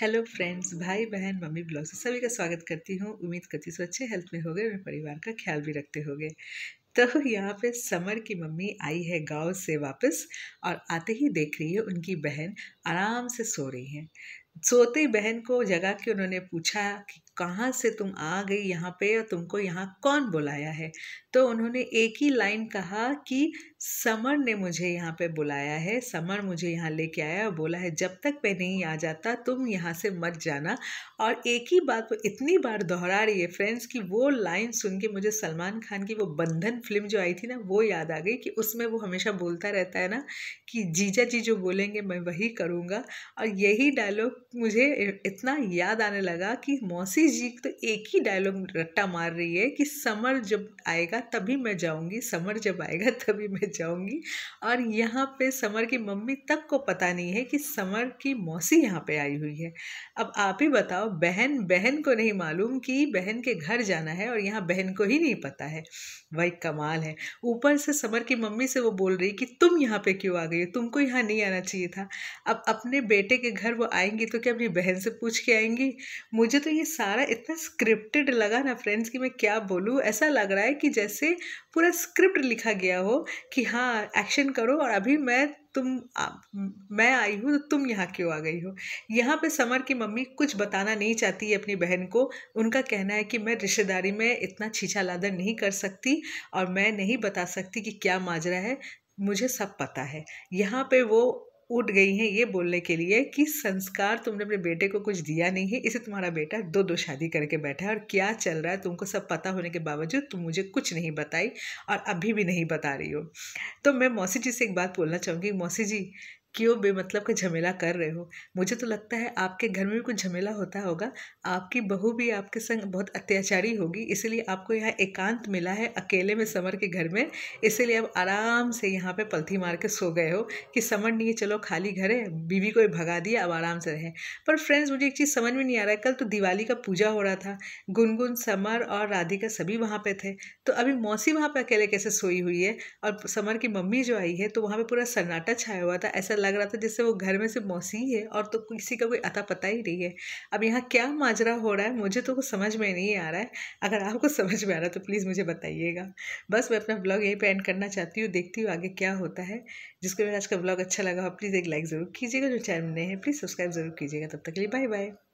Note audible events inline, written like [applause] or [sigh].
hello friends भाई बहन mummy blog से सभी का स्वागत करती हूँ उम्मीद करती हूँ अच्छे हेल्थ में गए और परिवार का ख्याल भी रखते हो तो यहाँ पे समर की मम्मी आई है गांव से वापस और आते ही देख रही है उनकी बहन आराम से सो रही है सोते ही बहन को जगा के उन्होंने पूछा कि कहाँ से तुम आ गई यहाँ पे और तुमको यहाँ कौन बुलाया है तो उन्होंने एक ही लाइन कहा कि समर ने मुझे यहाँ पे बुलाया है समर मुझे यहाँ लेके आया और बोला है जब तक मैं नहीं आ जाता तुम यहाँ से मत जाना और एक ही बात वो इतनी बार दोहरा रही है फ्रेंड्स कि वो लाइन सुन के मुझे सलमान खान की वो बंधन फिल्म जो आई थी ना वो याद आ गई कि उसमें वो हमेशा बोलता रहता है ना कि जीजा जी जो बोलेंगे मैं वही करूँगा और यही डायलॉग मुझे इतना याद आने लगा कि मौसी जी तो एक ही डायलॉग रट्टा मार रही है कि समर जब आएगा तभी मैं जाऊंगी समर जब आएगा [laughs] तभी मैं जाऊंगी और यहाँ पे समर की मम्मी तक को पता नहीं है कि समर की मौसी यहाँ पे आई हुई है अब आप ही बताओ बहन बहन को नहीं मालूम कि बहन के घर जाना है और यहाँ बहन को ही नहीं पता है भाई कमाल है ऊपर से समर की मम्मी से वो बोल रही कि तुम यहाँ पे क्यों आ गई तुमको यहाँ नहीं आना चाहिए था अब अपने बेटे के घर वो आएंगी तो क्या अपनी बहन से पूछ के आएंगी मुझे तो ये सारा हमारा इतना स्क्रिप्टेड लगा ना फ्रेंड्स कि मैं क्या बोलूँ ऐसा लग रहा है कि जैसे पूरा स्क्रिप्ट लिखा गया हो कि हाँ एक्शन करो और अभी मैं तुम आ, मैं आई हूँ तो तुम यहाँ क्यों आ गई हो यहाँ पे समर की मम्मी कुछ बताना नहीं चाहती है अपनी बहन को उनका कहना है कि मैं रिश्तेदारी में इतना छीछा लादर नहीं कर सकती और मैं नहीं बता सकती कि क्या माजरा है मुझे सब पता है यहाँ पे वो उठ गई हैं ये बोलने के लिए कि संस्कार तुमने अपने बेटे को कुछ दिया नहीं है इसे तुम्हारा बेटा दो दो शादी करके बैठा है और क्या चल रहा है तुमको सब पता होने के बावजूद तुम मुझे कुछ नहीं बताई और अभी भी नहीं बता रही हो तो मैं मौसी जी से एक बात बोलना चाहूँगी मौसी जी क्यों बेमतलब का झमेला कर रहे हो मुझे तो लगता है आपके घर में भी कुछ झमेला होता होगा आपकी बहू भी आपके संग बहुत अत्याचारी होगी इसीलिए आपको यहाँ एकांत मिला है अकेले में समर के घर में इसीलिए आप आराम से यहाँ पे पलथी मार के सो गए हो कि समर नहीं है चलो खाली घर है बीवी को भगा दिया अब आराम से रहें पर फ्रेंड्स मुझे एक चीज़ समझ में नहीं आ रहा है कल तो दिवाली का पूजा हो रहा था गुनगुन समर और राधिका सभी वहाँ पर थे तो अभी मौसी वहाँ पर अकेले कैसे सोई हुई है और समर की मम्मी जो आई है तो वहाँ पर पूरा सन्नाटा छाया हुआ था ऐसा लग रहा था जैसे वो घर में से मौसी है और तो किसी का कोई अता पता ही नहीं है अब यहाँ क्या माजरा हो रहा है मुझे तो वो समझ में नहीं आ रहा है अगर आपको समझ में आ रहा है तो प्लीज़ मुझे बताइएगा बस मैं अपना ब्लॉग यहीं पर एंड करना चाहती हूँ देखती हूँ आगे क्या होता है जिसको मेरा आज का ब्लॉग अच्छा लगा हो प्लीज़ एक लाइक ज़रूर कीजिएगा जो चैनल नए हैं प्लीज़ सब्सक्राइब ज़रूर कीजिएगा तब तक के लिए बाय बाय